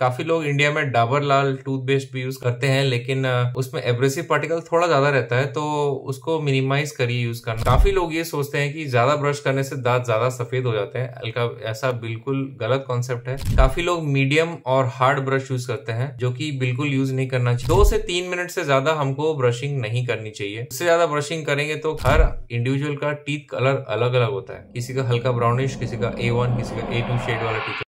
काफी लोग इंडिया में डाबर लाल टूथपेस्ट भी यूज करते हैं लेकिन उसमें एब्रेसिव पार्टिकल थोड़ा ज्यादा रहता है तो उसको मिनिमाइज करिए यूज करना काफी लोग ये सोचते हैं कि ज्यादा ब्रश करने से दांत ज्यादा सफेद हो जाते हैं हल्का ऐसा बिल्कुल गलत कॉन्सेप्ट है काफी लोग मीडियम और हार्ड ब्रश यूज करते हैं जो की बिल्कुल यूज नहीं करना चाहिए दो से तीन मिनट से ज्यादा हमको ब्रशिंग नहीं करनी चाहिए उससे ज्यादा ब्रशिंग करेंगे तो हर इंडिविजुअल का टीथ कलर अलग अलग होता है किसी का हल्का ब्राउनिश किसी का ए वन किसी का ए टू शेड वाला teeth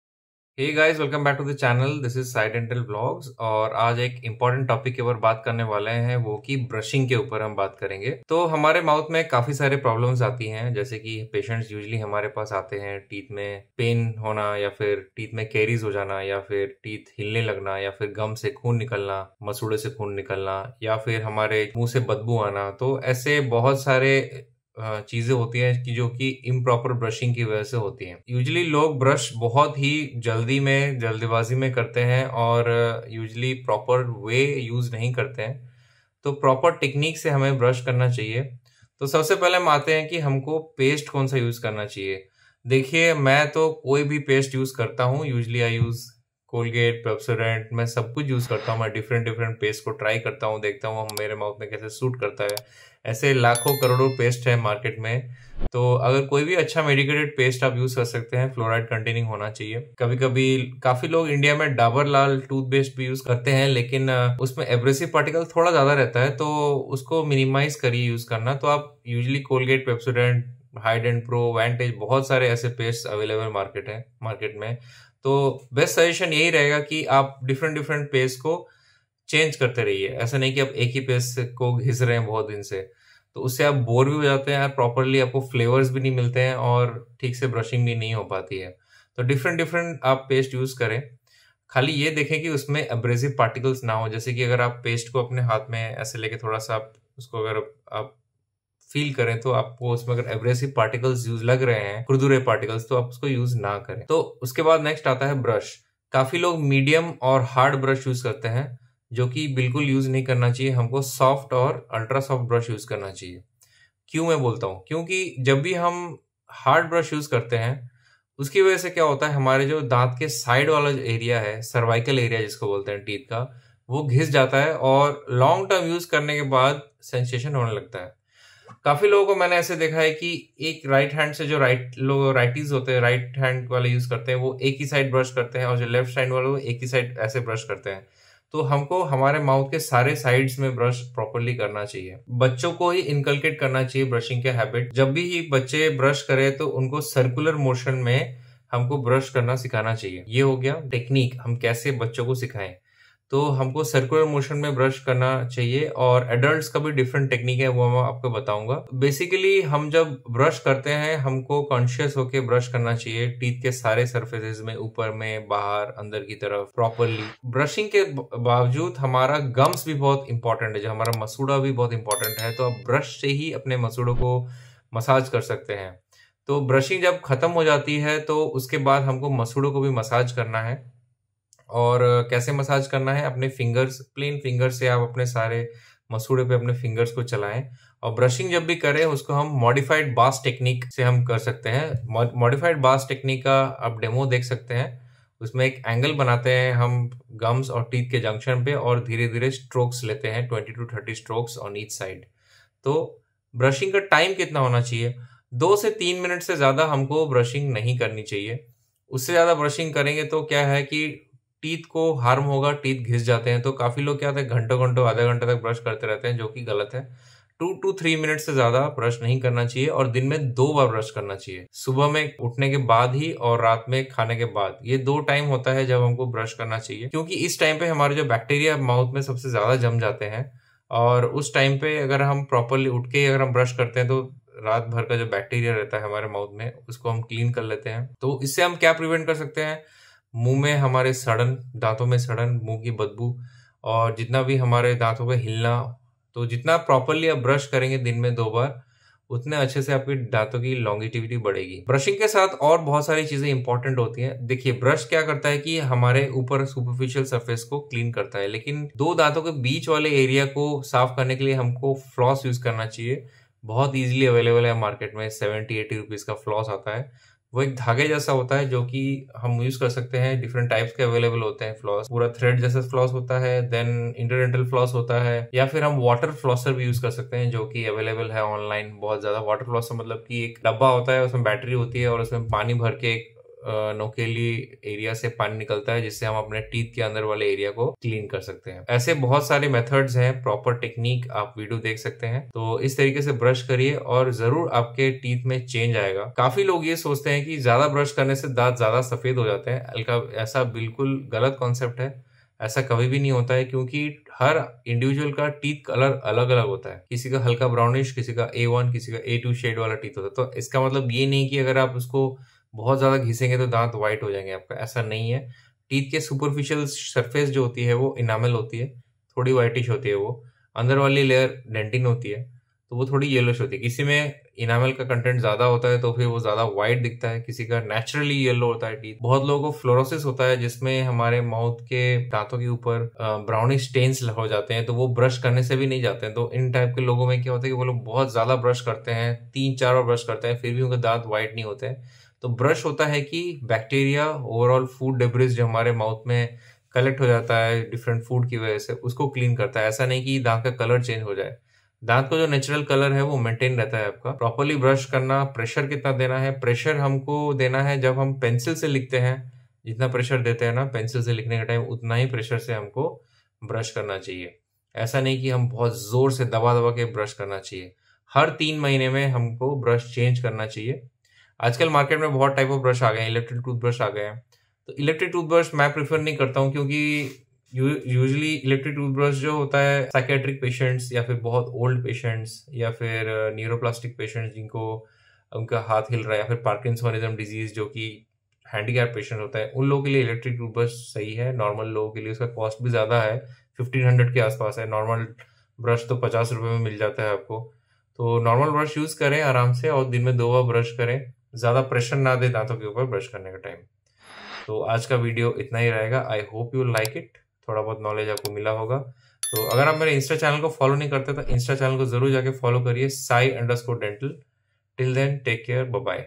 hey guys welcome back to the channel this is side dental blogs और आज एक इम्पॉर्टेंट टॉपिक के ऊपर बात करने वाले हैं वो कि ब्रशिंग के ऊपर हम बात करेंगे तो हमारे माउथ में काफी सारे प्रॉब्लम्स आती हैं जैसे कि पेशेंट्स यूजली हमारे पास आते हैं टीथ में पेन होना या फिर टीथ में कैरीज हो जाना या फिर टीथ हिलने लगना या फिर गम से खून निकलना मसूड़े से खून निकलना या फिर हमारे मुंह से बदबू आना तो ऐसे बहुत सारे चीज़ें होती हैं कि जो कि इम्प्रॉपर ब्रशिंग की वजह से होती हैं यूजली लोग ब्रश बहुत ही जल्दी में जल्दबाजी में करते हैं और यूजली प्रॉपर वे यूज़ नहीं करते हैं तो प्रॉपर टेक्निक से हमें ब्रश करना चाहिए तो सबसे पहले हम आते हैं कि हमको पेस्ट कौन सा यूज़ करना चाहिए देखिए मैं तो कोई भी पेस्ट यूज़ करता हूँ usually I use Colgate Pepsodent मैं सब कुछ यूज़ करता हूँ मैं डिफरेंट डिफरेंट पेस्ट को ट्राई करता हूँ देखता हूँ मेरे माउथ में कैसे सूट करता है ऐसे लाखों करोड़ों पेस्ट है मार्केट में तो अगर कोई भी अच्छा मेडिकेटेड पेस्ट आप यूज़ कर सकते हैं फ्लोराइड कंटेनिंग होना चाहिए कभी कभी काफ़ी लोग इंडिया में डाबर लाल टूथपेस्ट भी यूज़ करते हैं लेकिन उसमें एब्रेसिव पार्टिकल थोड़ा ज़्यादा रहता है तो उसको मिनिमाइज करिए यूज़ करना तो आप यूजली कोलगेट पेप्सोडेंट हाइड एंड प्रो वेंटेज बहुत सारे ऐसे पेस्ट अवेलेबल मार्केट है मार्केट में तो बेस्ट सजेशन यही रहेगा कि आप डिफरेंट डिफरेंट पेज को चेंज करते रहिए ऐसा नहीं कि आप एक ही पेज को घिस रहे हैं बहुत दिन से तो उससे आप बोर भी हो जाते हैं प्रॉपरली आपको फ्लेवर्स भी नहीं मिलते हैं और ठीक से ब्रशिंग भी नहीं हो पाती है तो डिफरेंट डिफरेंट आप पेस्ट यूज करें खाली ये देखें कि उसमें एब्रेसिव पार्टिकल्स ना हो जैसे कि अगर आप पेस्ट को अपने हाथ में ऐसे लेके थोड़ा सा आप उसको अगर आप फील करें तो आपको उसमें अगर एब्रेसिव पार्टिकल्स यूज लग रहे हैं खुरदुरे पार्टिकल्स तो आप उसको यूज ना करें तो उसके बाद नेक्स्ट आता है ब्रश काफी लोग मीडियम और हार्ड ब्रश यूज करते हैं जो कि बिल्कुल यूज नहीं करना चाहिए हमको सॉफ्ट और अल्ट्रा सॉफ्ट ब्रश यूज करना चाहिए क्यों मैं बोलता हूँ क्योंकि जब भी हम हार्ड ब्रश यूज करते हैं उसकी वजह से क्या होता है हमारे जो दांत के साइड वाला जो एरिया है सर्वाइकल एरिया जिसको बोलते हैं टीथ का वो घिस जाता है और लॉन्ग टर्म यूज करने के बाद सेंसेशन होने लगता है काफी लोगों को मैंने ऐसे देखा है कि एक राइट हैंड से जो राइट लोग राइटीज होते हैं राइट हैंड वाले यूज करते हैं वो एक ही साइड ब्रश करते हैं और जो लेफ्ट हैंड वाले वो एक ही साइड ऐसे ब्रश करते हैं तो हमको हमारे माउथ के सारे साइड्स में ब्रश प्रॉपरली करना चाहिए बच्चों को ही इनकलकेट करना चाहिए ब्रशिंग के हैबिट जब भी बच्चे ब्रश करें तो उनको सर्कुलर मोशन में हमको ब्रश करना सिखाना चाहिए ये हो गया टेक्निक हम कैसे बच्चों को सिखाएं तो हमको सर्कुलर मोशन में ब्रश करना चाहिए और एडल्ट का भी डिफरेंट टेक्निक है वो मैं आपको बताऊंगा बेसिकली हम जब ब्रश करते हैं हमको कॉन्शियस होके ब्रश करना चाहिए टीथ के सारे सर्फेसेस में ऊपर में बाहर अंदर की तरफ प्रॉपरली ब्रशिंग के बावजूद हमारा गम्स भी बहुत इंपॉर्टेंट है जो हमारा मसूड़ा भी बहुत इंपॉर्टेंट है तो आप ब्रश से ही अपने मसूड़ों को मसाज कर सकते हैं तो ब्रशिंग जब खत्म हो जाती है तो उसके बाद हमको मसूड़ों को भी मसाज करना है और कैसे मसाज करना है अपने फिंगर्स प्लेन फिंगर्स से आप अपने सारे मसूड़े पे अपने फिंगर्स को चलाएं और ब्रशिंग जब भी करें उसको हम मॉडिफाइड बास टेक्निक से हम कर सकते हैं मॉडिफाइड बास टेक्निक का आप डेमो देख सकते हैं उसमें एक एंगल बनाते हैं हम गम्स और टीथ के जंक्शन पे और धीरे धीरे स्ट्रोक्स लेते हैं twenty two thirty strokes on each side तो ब्रशिंग का टाइम कितना होना चाहिए दो से तीन मिनट से ज़्यादा हमको ब्रशिंग नहीं करनी चाहिए उससे ज़्यादा ब्रशिंग करेंगे तो क्या है कि टीथ को हार्म होगा टीथ घिस जाते हैं तो काफ़ी लोग क्या होते हैं घंटों घंटों आधे घंटे तक ब्रश करते रहते हैं जो कि गलत है टू टू थ्री मिनट से ज्यादा ब्रश नहीं करना चाहिए और दिन में दो बार ब्रश करना चाहिए सुबह में उठने के बाद ही और रात में खाने के बाद ये दो टाइम होता है जब हमको ब्रश करना चाहिए क्योंकि इस टाइम पे हमारे जो बैक्टीरिया माउथ में सबसे ज्यादा जम जाते हैं और उस टाइम पे अगर हम प्रॉपरली उठ के अगर हम ब्रश करते हैं तो रात भर का जो बैक्टीरिया रहता है हमारे माउथ में उसको हम क्लीन कर लेते हैं तो इससे हम क्या प्रिवेंट कर सकते हैं मुंह में हमारे सड़न दांतों में सड़न मुंह की बदबू और जितना भी हमारे दांतों पे हिलना तो जितना प्रॉपरली आप ब्रश करेंगे दिन में दो बार उतने अच्छे से आपकी दांतों की लॉन्गिटिविटी बढ़ेगी ब्रशिंग के साथ और बहुत सारी चीज़ें इंपॉर्टेंट होती हैं देखिए ब्रश क्या करता है कि हमारे ऊपर सुपरफिशियल सरफेस को क्लीन करता है लेकिन दो दांतों के बीच वाले एरिया को साफ करने के लिए हमको फ्लॉस यूज़ करना चाहिए बहुत इजीली अवेलेबल है मार्केट में सेवेंटी एटी रुपीज़ का फ्लॉस आता है वो एक धागे जैसा होता है जो कि हम यूज कर सकते हैं डिफरेंट टाइप्स के अवेलेबल होते हैं फ्लॉस पूरा थ्रेड जैसा फ्लॉस होता है देन इंटरडेंटल फ्लॉस होता है या फिर हम वाटर फ्लॉसर भी यूज कर सकते हैं जो कि अवेलेबल है ऑनलाइन बहुत ज्यादा वाटर फ्लॉसर मतलब कि एक डब्बा होता है उसमें बैटरी होती है और उसमें पानी भर के एक नोकेली एरिया से पानी निकलता है जिससे हम अपने टीथ के अंदर वाले एरिया को क्लीन कर सकते हैं ऐसे बहुत सारे मेथड्स हैं प्रॉपर टेक्निक आप वीडियो देख सकते हैं तो इस तरीके से ब्रश करिए और जरूर आपके टीथ में चेंज आएगा काफी लोग ये सोचते हैं कि ज्यादा ब्रश करने से दांत ज्यादा सफेद हो जाते हैं हल्का ऐसा बिल्कुल गलत कॉन्सेप्ट है ऐसा कभी भी नहीं होता है क्योंकि हर इंडिविजुअल का टीथ कलर अलग अलग होता है किसी का हल्का ब्राउनिश किसी का ए वन किसी का ए टू शेड वाला टीथ होता है तो इसका मतलब ये नहीं कि अगर आप उसको बहुत ज़्यादा घिसेंगे तो दांत व्हाइट हो जाएंगे आपका ऐसा नहीं है टीथ के सुपरफिशियल सरफेस जो होती है वो इनामल होती है थोड़ी व्हाइटिश होती है वो अंदर वाली लेयर डेंटिन होती है तो वो थोड़ी येलोश होती है किसी में इनामल का कंटेंट ज्यादा होता है तो फिर वो ज्यादा व्हाइट दिखता है किसी का नेचुरली येलो होता है टीथ बहुत लोगों को फ्लोरोसिस होता है जिसमें हमारे माउथ के दांतों के ऊपर ब्राउनिश स्टेन्स हो जाते हैं तो वो ब्रश करने से भी नहीं जाते हैं तो इन टाइप के लोगों में क्या होता है कि वो लोग बहुत ज्यादा ब्रश करते हैं तीन चार बार ब्रश करते हैं फिर भी उनके दांत व्हाइट नहीं होते हैं तो ब्रश होता है कि बैक्टीरिया ओवरऑल फूड डेब्रिज जो हमारे माउथ में कलेक्ट हो जाता है डिफरेंट फूड की वजह से उसको क्लीन करता है ऐसा नहीं कि दांत का कलर चेंज हो जाए दांत का जो नेचुरल कलर है वो मेंटेन रहता है आपका प्रॉपरली ब्रश करना प्रेशर कितना देना है प्रेशर हमको देना है जब हम पेंसिल से लिखते हैं जितना प्रेशर देते हैं ना पेंसिल से लिखने का टाइम उतना ही प्रेशर से हमको ब्रश करना चाहिए ऐसा नहीं कि हम बहुत ज़ोर से दबा दबा के ब्रश करना चाहिए हर तीन महीने में हमको ब्रश चेंज करना चाहिए आजकल मार्केट में बहुत टाइप ऑफ ब्रश आ गए हैं इलेक्ट्रिक टूथब्रश आ गए हैं तो इलेक्ट्रिक टूथब्रश मैं प्रेफर नहीं करता हूँ क्योंकि यूजली इलेक्ट्रिक टूथब्रश जो होता है साइकेट्रिक पेशेंट्स या फिर बहुत ओल्ड पेशेंट्स या फिर न्यूरोप्लास्टिक uh, पेशेंट्स जिनको उनका हाथ हिल रहा है या फिर पार्किंसोनिज्म डिजीज जो कि हैंडीकैप पेशेंट होता है उन लोगों के लिए इलेक्ट्रिक टूथब्रश सही है नॉर्मल लोगों के लिए उसका कॉस्ट भी ज़्यादा है फिफ्टीन हंड्रेड के आसपास है नॉर्मल ब्रश तो पचास रुपये में मिल जाता है आपको तो नॉर्मल ब्रश यूज़ करें आराम से और दिन में दो बार ब्रश करें ज़्यादा प्रेशर ना दे दांतों के ऊपर ब्रश करने का टाइम तो आज का वीडियो इतना ही रहेगा I hope you like it थोड़ा बहुत नॉलेज आपको मिला होगा तो अगर आप मेरे इंस्टा चैनल को फॉलो नहीं करते तो इंस्टा चैनल को जरूर जाके फॉलो करिए Sai underscore dental till then take care bye